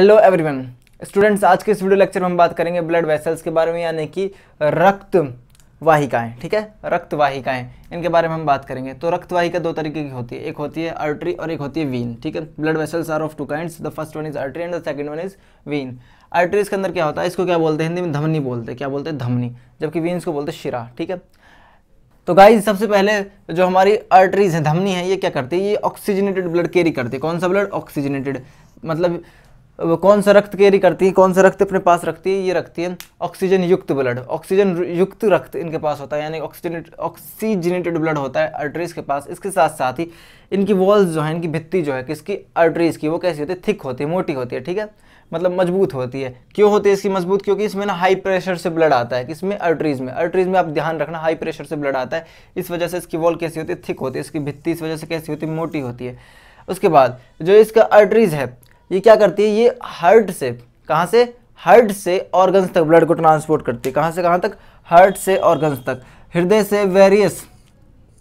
hello everyone students आज के इस वीडियो लेक्चर में हम बात करेंगे ब्लड वेसल्स के बारे में यानी कि रक्त वाहिकाएं ठीक है रक्त वाहिकाएं इनके बारे में हम बात करेंगे तो रक्त वाहिका दो तरीके की होती है एक होती है आर्टरी और एक होती है वीन ठीक है blood vessels are of two kinds the first one is artery and the second one is vein arteries के अंदर क्या होता है इसको क्या बोलते हैं हिंदी में धमनी बोलते हैं क्या बोलते हैं धमनी जबकि वीन्स को बोलते हैं शिरा ठीक है तो गाइज सबसे पहले जो हमारी आर्टरीज हैं धमनी है ये क्या करती है ये ऑक्सीजनेटेड ब्लड कैरी करती है कौन सा ब्लड ऑक्सीजनेटेड मतलब कौन सा रक्त कैरी करती है कौन सा रक्त अपने पास रखती है ये रखती है ऑक्सीजन युक्त ब्लड ऑक्सीजन युक्त रक्त इनके पास होता है यानी ऑक्सीजनेट ऑक्सीजनेटेड ब्लड होता है अर्टरीज के पास इसके साथ साथ ही इनकी वॉल्स जो है इनकी भित्ती जो है किसकी अर्टरीज की वो कैसी होती है थिक होती है मोटी होती है ठीक है मतलब मजबूत होती है क्यों होती है इसकी मजबूत क्योंकि इसमें ना हाई प्रेशर से ब्लड आता है किसमें अर्टरीज में अर्टरीज में आप ध्यान रखना हाई प्रेशर से ब्लड आता है इस वजह से इसकी वॉल कैसी होती है थिक होती है इसकी भित्ती इस वजह से कैसी होती है मोटी होती है उसके बाद जो इसका अर्टरीज है ये क्या करती है ये हर्ट से कहाँ से हर्ट से ऑर्गन्स तक ब्लड को ट्रांसपोर्ट करती है कहाँ से कहाँ तक हर्ट से ऑर्गन्स तक हृदय से वेरियस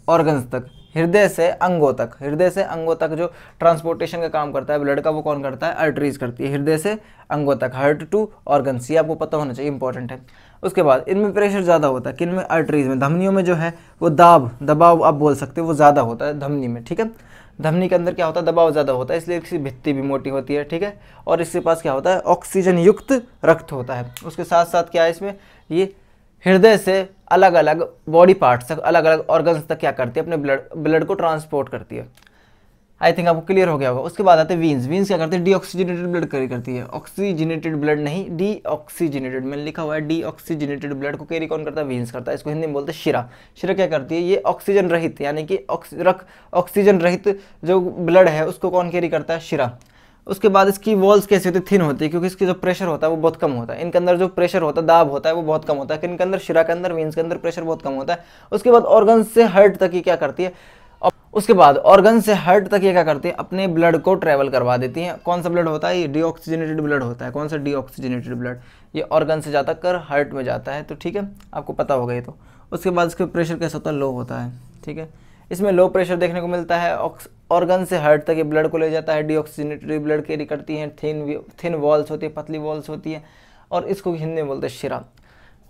ऑर्गन्स तक हृदय से अंगों तक हृदय से अंगों तक जो ट्रांसपोर्टेशन का काम करता है ब्लड का वो कौन करता है अर्टरीज करती है हृदय से अंगों तक हर्ट टू ऑर्गन्स ये आपको पता होना चाहिए इंपॉर्टेंट है उसके बाद इनमें प्रेशर ज़्यादा होता है किन में अर्टरीज में धमनियों में जो है वो दाब दबाव आप बोल सकते हो वो ज़्यादा होता है धमनी में ठीक है धमनी के अंदर क्या होता है दबाव ज़्यादा होता है इसलिए इसकी भित्ती भी मोटी होती है ठीक है और इसके पास क्या होता है ऑक्सीजन युक्त रक्त होता है उसके साथ साथ क्या है इसमें ये हृदय से अलग अलग बॉडी पार्ट्स तक अलग अलग ऑर्गन्स तक क्या करती है अपने ब्लड ब्लड को ट्रांसपोर्ट करती है आई थिंक आपको क्लियर हो गया होगा उसके बाद आते हैं वीन्स वीन्स क्या करते हैं डीऑक्सीजनेटेड ब्लड कैरी करती है ऑक्सीजनेटेड ब्लड नहीं डीऑक्सीजनेटेड मैंने लिखा हुआ है डीऑक्सीजनेटेड ब्लड को कैरी कौन करता है वीन्स करता है इसको हिंदी में बोलते हैं शिरा शिरा क्या करती है ये ऑक्सीजन रहित यानी कि ऑक्सीजन रहित जो ब्लड है उसको कौन कैरी करता है शिरा उसके बाद इसकी वॉल्स कैसी होती है थिन होती है क्योंकि इसकी जो प्रेशर होता है वो बहुत कम होता है इनके अंदर जो प्रेशर होता है दाब होता है वो बहुत कम होता है इनके अंदर शिरा के अंदर वेन्स के अंदर प्रेशर बहुत कम होता है उसके बाद ऑर्गन से हर्ट तक ये क्या करती है उसके बाद ऑर्गन से हर्ट तक ये क्या करती है अपने ब्लड को ट्रैवल करवा देती हैं कौन सा ब्लड होता है ये डीऑक्सीजनेटेड ब्लड होता है कौन सा डीऑक्सीजनेटेड ब्लड ये ऑर्गन से जाता कर हर्ट में जाता है तो ठीक है आपको पता होगा ये तो उसके बाद इसका प्रेशर कैसा होता है लो होता है ठीक है इसमें लो प्रेशर देखने को मिलता है ऑर्गन से हार्ट तक ये ब्लड को ले जाता है डिऑक्सीजनेटरी ब्लड कैरी करती हैं थिन थिन वॉल्स होती है पतली वॉल्स होती है और इसको हिंदी में बोलते हैं शिरा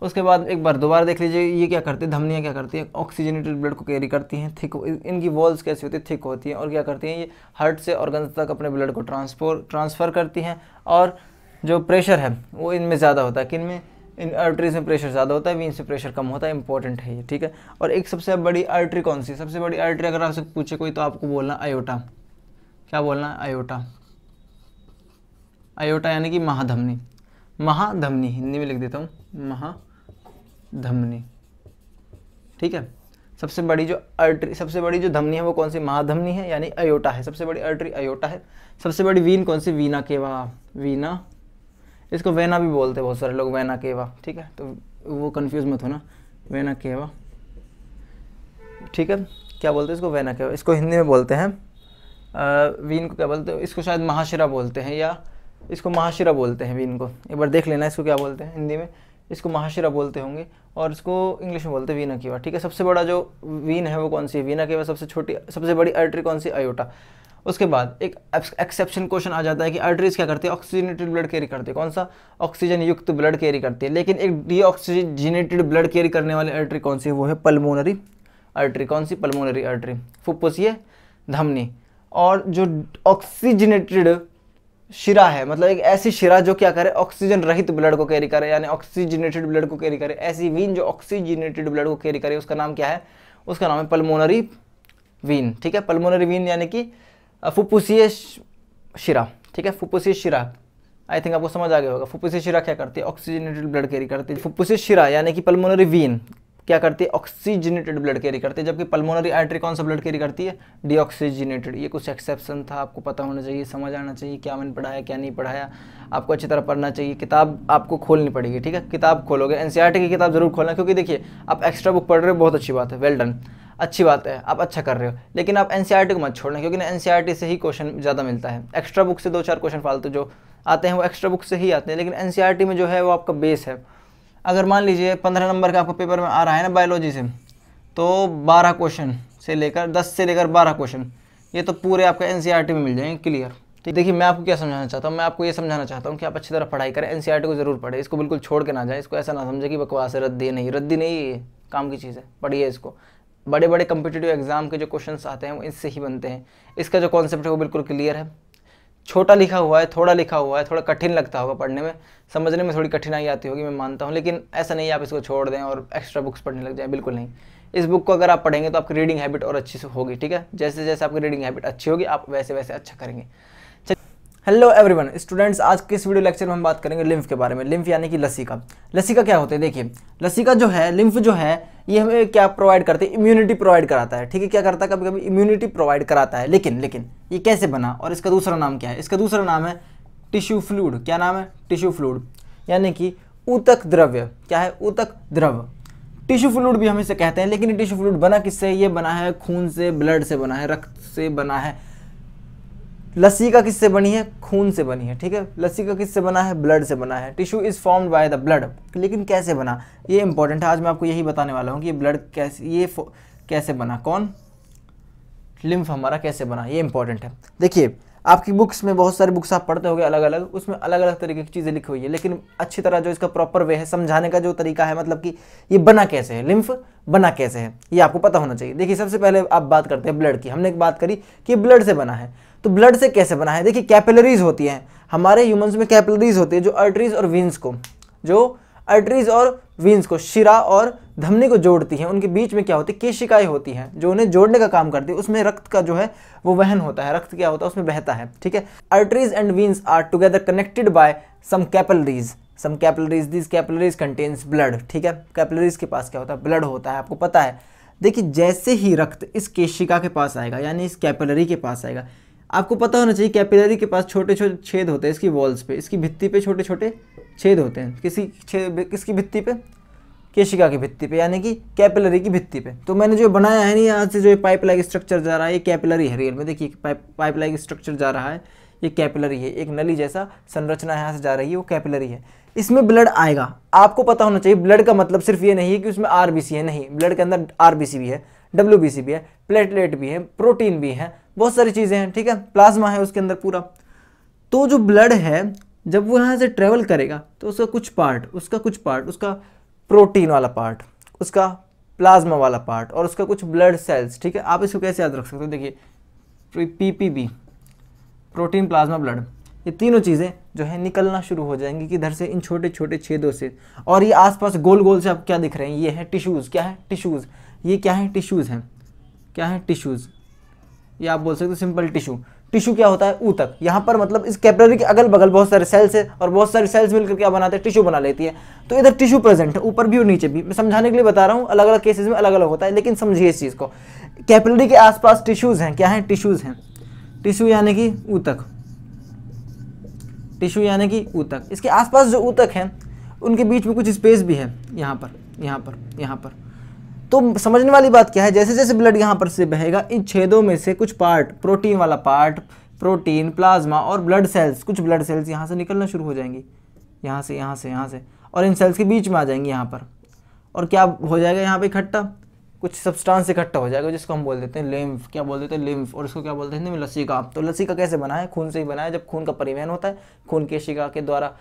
उसके बाद एक बार दोबारा देख लीजिए ये क्या करती है धमनियाँ क्या करती है ऑक्सीजनेटेड ब्लड को कैरी करती हैं थिक इनकी वॉल्स कैसी होती है थिक होती हैं और क्या करती हैं ये हार्ट से ऑर्गन तक अपने ब्लड को ट्रांसफोर ट्रांसफ़र करती हैं और जो प्रेशर है वो इनमें ज़्यादा होता है किन में इन आर्टरीज में प्रेशर ज़्यादा होता है वीन से प्रेशर कम होता है इंपॉर्टेंट है ये ठीक है और एक सबसे बड़ी आर्टरी कौन सी सबसे बड़ी आर्टरी अगर आपसे पूछे कोई तो आपको बोलना आयोटा क्या बोलना आयोटा आयोटा यानी कि महाधमनी महाधमनी हिंदी में लिख देता हूँ महाधमनी ठीक है सबसे बड़ी जो अर्टरी सबसे बड़ी जो धमनी है वो कौन सी महाधमनी है यानी अयोटा है सबसे बड़ी अर्टरी अयोटा है सबसे बड़ी वीन कौन सी वीना केवा वीना इसको वेना भी बोलते हैं बहुत सारे लोग वेना केवा ठीक है तो वो कन्फ्यूज मत होना वेना केवा ठीक है क्या बोलते हैं इसको वेना केवा इसको हिंदी में बोलते हैं वीन को क्या बोलते हैं इसको शायद महाशिरा बोलते हैं या इसको महाशिरा बोलते हैं वीन को एक बार देख लेना इसको क्या बोलते हैं हिंदी में इसको महाशिरा बोलते होंगे और इसको इंग्लिश में बोलते हैं वीना केवा ठीक है सबसे बड़ा जो वीन है वो कौन सी है वीना केवा सबसे छोटी सबसे बड़ी अर्ट्री कौन सी अयोटा उसके बाद एक एक्सेप्शन क्वेश्चन आ जाता है कि आर्टरीज क्या करती है ऑक्सीजनेटेड ब्लड कैरी करती है कौन सा ऑक्सीजन युक्त ब्लड कैरी करती है लेकिन एक डीऑक्सीजनेटेड ब्लड कैरी करने वाली आर्टरी कौन सी है वो है पल्मोनरी आर्टरी कौन सी पल्मोनरी आर्टरी फुप्फुस ये धमनी और जो ऑक्सीजनेटेड शिरा है मतलब एक ऐसी शिरा जो क्या करे ऑक्सीजन रहित ब्लड को कैरी करे यानी ऑक्सीजनेटेड ब्लड को कैरी करे ऐसी वीन जो ऑक्सीजनेटेड ब्लड को कैरी करे उसका नाम क्या है उसका नाम है पल्मोनरी वीन ठीक है पल्मोनरी वीन यानी कि फुपुसिय शिरा ठीक है फुपुसिय शिरा आई थिंक आपको समझ आ गया होगा फुपुसिय शिरा क्या करती है ऑक्सीजनेटेड ब्लड कैरी करती है फुपुसिय शिरा यानी कि पल्मोनरी वीन क्या करती है ऑक्सीजनेटेड ब्लड कैरी करती है जबकि पल्मोनरी आर्टरी कौन सा ब्लड कैरी करती है डीऑक्सीजनेटेड ये कुछ एक्सेप्शन था आपको पता होना चाहिए समझ आना चाहिए क्या मैंने पढ़ाया क्या नहीं पढ़ाया आपको अच्छी तरह पढ़ना चाहिए किताब आपको खोलनी पड़ेगी ठीक है किताब खोलोगे एन e की किताब जरूर खोलना क्योंकि देखिए आप एक्स्ट्रा बुक पढ़ रहे हो बहुत अच्छी बात है वेल डन अच्छी बात है आप अच्छा कर रहे हो लेकिन आप एन e को मत छोड़ना क्योंकि एन e से ही क्वेश्चन ज़्यादा मिलता है एक्स्ट्रा बुक से दो चार क्वेश्चन फालतू जो आते हैं वो एक्स्ट्रा बुक से ही आते हैं लेकिन एन e में जो है वो आपका बेस है अगर मान लीजिए पंद्रह नंबर का आपका पेपर में आ रहा है ना बायोलॉजी से तो बारह क्वेश्चन से लेकर दस से लेकर बारह क्वेश्चन ये तो पूरे आपका एन में मिल जाएंगे क्लियर तो देखिए मैं आपको क्या समझाना चाहता हूँ मैं आपको ये समझाना चाहता हूँ कि आप अच्छी तरह पढ़ाई करें एन को ज़रूर पढ़ें इसको बिल्कुल छोड़ के ना जाए इसको ऐसा ना समझे कि बकवास है रद्दी नहीं रद्दी नहीं है काम की चीज़ है पढ़िए इसको बड़े बड़े कम्पिटेटिव एग्ज़ाम के जो क्वेश्चन आते हैं वो इससे ही बनते हैं इसका जो कॉन्सेप्ट है वो बिल्कुल क्लियर है छोटा लिखा हुआ है थोड़ा लिखा हुआ है थोड़ा कठिन लगता होगा पढ़ने में समझने में थोड़ी कठिनाई आती होगी मैं मानता हूँ लेकिन ऐसा नहीं आप इसको छोड़ दें और एक्स्ट्रा बुक्स पढ़ने लग जाए बिल्कुल नहीं इस बुक को अगर आप पढ़ेंगे तो आपकी रीडिंग हैबिट और अच्छी से होगी ठीक है जैसे जैसे आपकी रीडिंग हैबिट अच्छी होगी आप वैसे वैसे अच्छा करेंगे हेलो एवरीवन स्टूडेंट्स आज किस वीडियो लेक्चर में हम बात करेंगे लिम्फ के बारे में लिम्फ यानी कि लसीका लसीका क्या होता है देखिए लसीका जो है लिम्फ जो है ये हमें क्या प्रोवाइड करते हैं इम्यूनिटी प्रोवाइड कराता है ठीक है क्या करता है कभी कभी इम्यूनिटी प्रोवाइड कराता है लेकिन लेकिन ये कैसे बना और इसका दूसरा नाम क्या है इसका दूसरा नाम है टिश्यू फ्लूड क्या नाम है टिश्यू फ्लूड यानी कि ऊतक द्रव्य क्या है ऊतक द्रव्य टिश्यू फ्लूड भी हम इसे कहते हैं लेकिन टिश्यू फ्लूड बना किससे ये बना है खून से ब्लड से बना है रक्त से बना है लस्सी का किससे बनी है खून से बनी है ठीक है लस्सी का किससे बना है ब्लड से बना है tissue is formed by the blood लेकिन कैसे बना ये इंपॉर्टेंट है आज मैं आपको यही बताने वाला हूँ कि ब्लड कैसे ये कैसे बना कौन लिम्फ हमारा कैसे बना ये इंपॉर्टेंट है देखिए आपकी बुक्स में बहुत सारी बुक्स आप पढ़ते हो अलग अलग उसमें अलग अलग तरीके की चीज़ें लिखी हुई है लेकिन अच्छी तरह जो इसका प्रॉपर वे है समझाने का जो तरीका है मतलब कि ये बना कैसे है लिम्फ बना कैसे है ये आपको पता होना चाहिए देखिए सबसे पहले आप बात करते हैं ब्लड की हमने एक बात करी कि ब्लड से बना है तो ब्लड से कैसे बना है देखिए कैपिलरीज होती हैं हमारे ह्यूमंस में कैपिलरीज होती है जो अर्टरीज और वीन्स को जो अर्टरीज और वीन्स को शिरा और धमनी को जोड़ती हैं उनके बीच में क्या होती है केशिकाएं होती हैं जो उन्हें जोड़ने का काम करती है उसमें रक्त का जो है वो वहन होता है रक्त क्या होता है उसमें बहता है ठीक है arteries and veins are together connected by some capillaries some capillaries this capillaries contains blood ठीक है कैपिलरीज के पास क्या होता है ब्लड होता है आपको पता है देखिए जैसे ही रक्त इस केशिका के पास आएगा यानी इस कैपिलरी के पास आएगा आपको पता होना चाहिए कैपिलरी के पास छोटे छोटे छेद होते हैं इसकी वॉल्स पे इसकी भित्ती पे छोटे छोटे छेद होते हैं किसी छेद किसकी भित्ती पे केशिका की भित्ती पे यानी कि कैपिलरी की भित्ती पे तो मैंने जो बनाया है ना यहाँ से जो पाइप लाइक स्ट्रक्चर जा रहा है ये कैपिलरी है रियल में देखिए पाइप पाइप लाइक स्ट्रक्चर जा रहा है ये कैपिलरी है एक नली जैसा संरचना यहाँ से जा रही है वो कैपिलरी है इसमें ब्लड आएगा आपको पता होना चाहिए ब्लड का मतलब सिर्फ ये नहीं है कि उसमें आर है नहीं ब्लड के अंदर आर भी है डब्ल्यू भी है प्लेटलेट भी है प्रोटीन भी है बहुत सारी चीज़ें हैं ठीक है प्लाज्मा है उसके अंदर पूरा तो जो ब्लड है जब वो यहाँ से ट्रेवल करेगा तो उसका कुछ पार्ट उसका कुछ पार्ट उसका प्रोटीन वाला पार्ट उसका प्लाज्मा वाला पार्ट और उसका कुछ ब्लड सेल्स ठीक है आप इसको कैसे याद रख सकते हो देखिए पीपीबी प्रोटीन प्लाज्मा ब्लड ये तीनों चीज़ें जो है निकलना शुरू हो जाएंगी कि इधर से इन छोटे छोटे छेदों से और ये आसपास गोल गोल से आप क्या दिख रहे हैं ये है टिश्यूज़ क्या है टिश्यूज़ ये क्या है टिश्यूज़ हैं क्या है टिश्यूज़ ये आप बोल सकते हो सिंपल टिश्यू टिश्यू क्या होता है ऊतक यहाँ पर मतलब इस कैपिलरी के अगल बगल बहुत सारे सेल्स है और बहुत सारे सेल्स मिलकर क्या बनाते हैं टिश्यू बना लेती है तो इधर टिश्यू प्रेजेंट है ऊपर भी और नीचे भी मैं समझाने के लिए बता रहा हूँ अलग अलग केसेस में अलग अलग होता है लेकिन समझिए इस चीज़ को कैपिलरी के आसपास टिश्यूज़ हैं क्या है टिश्यूज़ हैं टिश्यू यानी कि ऊतक टिश्यू यानी कि ऊतक इसके आसपास जो ऊतक हैं उनके बीच में कुछ स्पेस भी है यहाँ पर यहाँ पर यहाँ पर तो समझने वाली बात क्या है जैसे जैसे ब्लड यहाँ पर से बहेगा इन छेदों में से कुछ पार्ट प्रोटीन वाला पार्ट प्रोटीन प्लाज्मा और ब्लड सेल्स कुछ ब्लड सेल्स यहाँ से निकलना शुरू हो जाएंगी यहाँ से यहाँ से यहाँ से और इन सेल्स के बीच में आ जाएंगी यहाँ पर और क्या हो जाएगा यहाँ पर इकट्ठा कुछ सब्सटेंस इकट्ठा हो जाएगा जिसको हम बोल देते हैं लिम्फ क्या बोल देते हैं लिम्फ और इसको क्या बोलते हैं हिंदी में लसीका तो लसीका कैसे बनाए खून से ही बनाया है जब खून का परिवहन होता है खून केशिका के द्वारा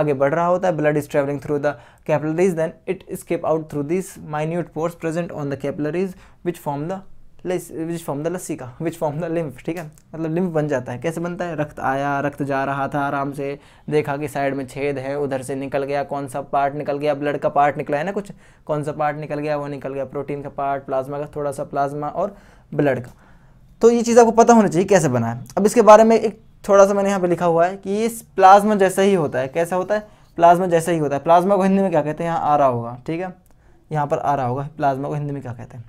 आगे बढ़ रहा होता है blood is travelling through the capillaries then it escape out through this minute pores present on the capillaries which form the which form the लस्सी का विच फॉर्म द लिम्फ ठीक है मतलब लिम्फ बन जाता है कैसे बनता है रक्त आया रक्त जा रहा था आराम से देखा कि साइड में छेद है उधर से निकल गया कौन सा पार्ट निकल गया ब्लड का पार्ट निकला है ना कुछ कौन सा पार्ट निकल गया वो निकल गया प्रोटीन का पार्ट प्लाज्मा का थोड़ा सा प्लाज्मा और ब्लड का तो ये चीज़ आपको पता होना चाहिए कैसे बना है अब इसके बारे में एक थोड़ा सा मैंने यहाँ पर लिखा हुआ है कि ये प्लाज्मा जैसा ही होता है कैसा होता है प्लाज्मा जैसा ही होता है प्लाज्मा को हिंदी में क्या कहते हैं यहाँ आ रहा होगा ठीक है यहाँ पर आ रहा होगा प्लाज्मा को हिंदी में क्या कहते हैं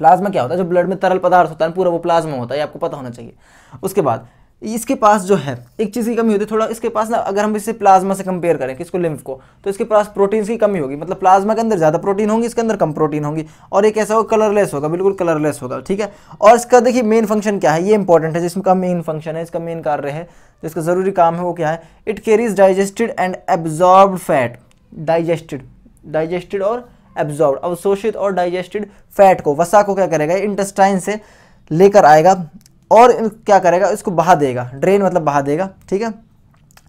प्लाज्मा क्या होता है जो ब्लड में तरल पदार्थ होता है पूरा वो प्लाज्मा होता है आपको पता होना चाहिए उसके बाद इसके पास जो है एक चीज़ की कमी होती है थोड़ा इसके पास ना अगर हम इसे प्लाज्मा से कंपेयर करें किसको लिम्फ को तो इसके पास प्रोटीन्स की कमी होगी मतलब प्लाज्मा के अंदर ज़्यादा प्रोटीन होंगी इसके अंदर कम प्रोटीन होगी और एक ऐसा होगा कलरलेस होगा बिल्कुल कलरलेस होगा ठीक है और इसका देखिए मेन फंक्शन क्या है ये इंपॉर्टेंट है जिसका मेन फंक्शन है इसका मेन कार्य है जिसका ज़रूरी काम है वो क्या है it carries digested and absorb fat digested digested और एब्जॉर्ब अवशोषित और डाइजेस्टेड फैट को वसा को क्या करेगा इंटेस्टाइन से लेकर आएगा और क्या करेगा इसको बहा देगा ड्रेन मतलब बहा देगा ठीक है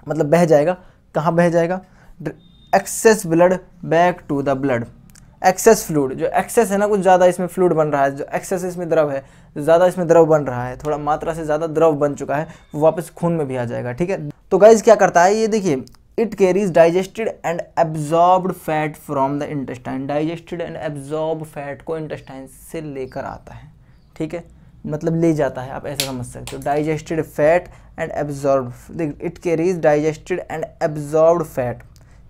मतलब बह जाएगा कहाँ बह जाएगा excess blood back to the blood excess fluid जो एक्सेस है ना कुछ ज़्यादा इसमें फ्लूड बन रहा है जो एक्सेस इसमें द्रव है ज़्यादा इसमें द्रव बन रहा है थोड़ा मात्रा से ज़्यादा द्रव बन चुका है वो वापस खून में भी आ जाएगा ठीक है तो गाइज क्या करता है ये देखिए it carries digested and absorbed fat from the intestine digested and absorb fat को इंटेस्टाइन से लेकर आता है ठीक है मतलब ले जाता है आप ऐसा समझ सकते हो digested fat and absorb it carries digested and absorb fat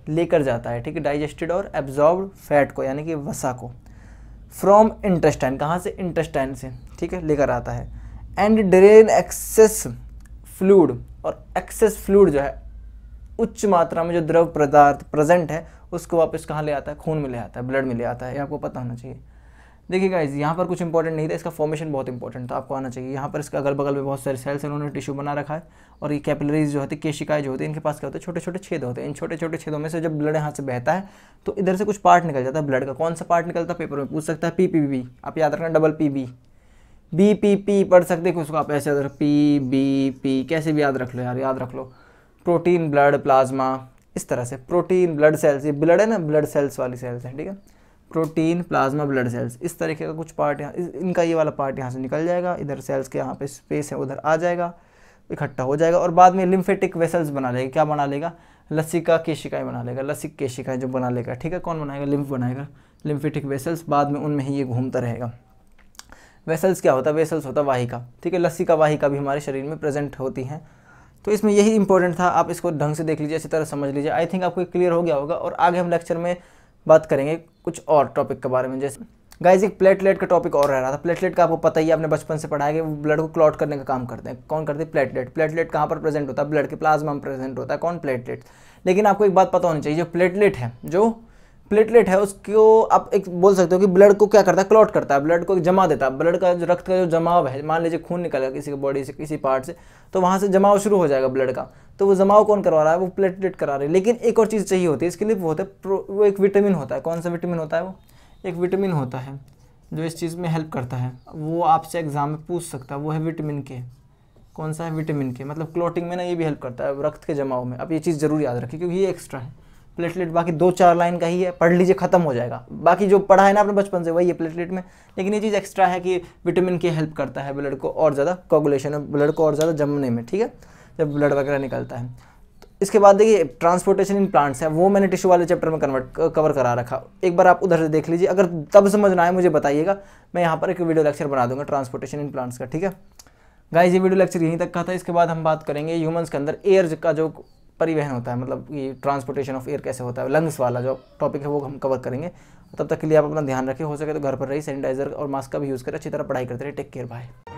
लेकर जाता है ठीक है डाइजेस्टेड और एब्जॉर्ब फैट को यानी कि वसा को फ्रॉम इंटेस्टाइन कहाँ से इंटेस्टाइन से ठीक है लेकर आता है एंड ड्रेन एक्सेस फ्लूड और एक्सेस फ्लूड जो है उच्च मात्रा में जो द्रव पदार्थ प्रेजेंट है उसको वापस कहाँ ले आता है खून में ले आता है ब्लड में ले आता है ये आपको पता होना चाहिए देखिए गाइज यहाँ पर कुछ इंपॉर्टेंट नहीं था इसका फॉर्मेशन बहुत इंपॉर्टेंट था आपको आना चाहिए यहाँ पर इसका अगल बगल में बहुत सारे सेल्स इन्होंने टिश्यू बना रखा है और ये कैपिलरीज जो होती है केशिकाएं जो होती है इनके पास क्या होते हैं छोटे छोटे छेद होते हैं इन छोटे छोटे छेदों में से जब ब्लड यहाँ से बहता है तो इधर से कुछ पार्ट निकल जाता है ब्लड का कौन सा पार्ट निकलता है पेपर में पूछ सकता है पी पी बी आप याद रखना double P B B P P पढ़ सकते हो उसको आप ऐसे पी बी पी कैसे भी याद रख लो यार याद रख लो प्रोटीन ब्लड प्लाज्मा इस तरह से प्रोटीन ब्लड सेल्स ये ब्लड है ना ब्लड सेल्स वाली सेल्स हैं ठीक है प्रोटीन प्लाज्मा ब्लड सेल्स इस तरीके का कुछ पार्ट यहाँ इनका ये वाला पार्ट यहाँ से निकल जाएगा इधर सेल्स के यहाँ पे स्पेस है उधर आ जाएगा इकट्ठा हो जाएगा और बाद में लिम्फेटिक वेसल्स बना लेगा क्या बना लेगा लसिका केशिकाएँ बना लेगा लसिक केशिकाएँ जो बना लेगा ठीक है कौन बनाएगा लिम्फ बनाएगा लिम्फेटिक वेसल्स बाद में उनमें ही ये घूमता रहेगा वेसल्स क्या होता है वेसल्स होता है वाहिका ठीक है लस्सी का वाहिका भी हमारे शरीर में प्रेजेंट होती हैं तो इसमें यही इंपॉर्टेंट था आप इसको ढंग से देख लीजिए अच्छी तरह समझ लीजिए आई थिंक आपको क्लियर हो गया होगा और आगे हम लेक्चर में बात करेंगे कुछ और टॉपिक के बारे में जैसे गाइज एक प्लेटलेट का टॉपिक और रह रहा था प्लेटलेट का आपको पता ही आपने बचपन से पढ़ा है कि ब्लड को क्लॉट करने का काम करते हैं कौन करते हैं प्लेटलेट प्लेटलेट कहाँ पर प्रेजेंट होता है ब्लड के प्लाज्मा में प्रेजेंट होता है कौन प्लेटलेट लेकिन आपको एक बात पता होनी चाहिए जो प्लेटलेट है जो प्लेटलेट है उसको आप एक बोल सकते हो कि ब्लड को क्या करता है क्लॉट करता है ब्लड को जमा देता है ब्लड का जो रक्त का जो जमाव है मान लीजिए खून निकल गया किसी के बॉडी से किसी पार्ट से तो वहाँ से जमाव शुरू हो जाएगा ब्लड का तो वो जमाव कौन करवा रहा है वो प्लेटलेट करा रही है लेकिन एक और चीज़ चाहिए होती है इसके लिए वो होता है वो एक विटामिन होता है कौन सा विटामिन होता है वो एक विटामिन होता है जो इस चीज़ में हेल्प करता है वो आपसे एग्ज़ाम में पूछ सकता है वो है विटामिन के कौन सा है विटामिन के मतलब क्लॉटिंग में ना ये भी हेल्प करता है रक्त के जमाव में अब ये चीज़ ज़रूर याद रखें क्योंकि ये एक्स्ट्रा है प्लेटलेट बाकी दो चार लाइन का ही है पढ़ लीजिए खत्म हो जाएगा बाकी जो पढ़ा है ना आपने बचपन से वही है प्लेटलेट में लेकिन ये चीज़ एक्स्ट्रा है कि विटामिन के हेल्प करता है ब्लड को और ज़्यादा कॉगुलेशन में ब्लड को और ज़्यादा जमने में ठीक है जब ब्लड वगैरह निकलता है तो इसके बाद देखिए ट्रांसपोर्टेशन इन प्लांट्स है वो मैंने टिश्यू वाले चैप्टर में कन्वर्ट कवर करा रखा एक बार आप उधर से देख लीजिए अगर तब समझ ना आए मुझे बताइएगा मैं यहाँ पर एक वीडियो लेक्चर बना दूंगा ट्रांसपोर्टेशन इन प्लांट्स का ठीक है गाइस ये वीडियो लेक्चर यहीं तक का था इसके बाद हम बात करेंगे ह्यूमंस के अंदर एयर का जो परिवहन होता है मतलब ये ट्रांसपोर्टेशन ऑफ एयर कैसे होता है लंग्स वाला जो टॉपिक है वो हम कवर करेंगे तब तक के लिए आप अपना ध्यान रखें हो सके तो घर पर रही सैनिटाइजर और मास्क का भी यूज़ करें अच्छी तरह पढ़ाई करते रहे टेक केयर बाय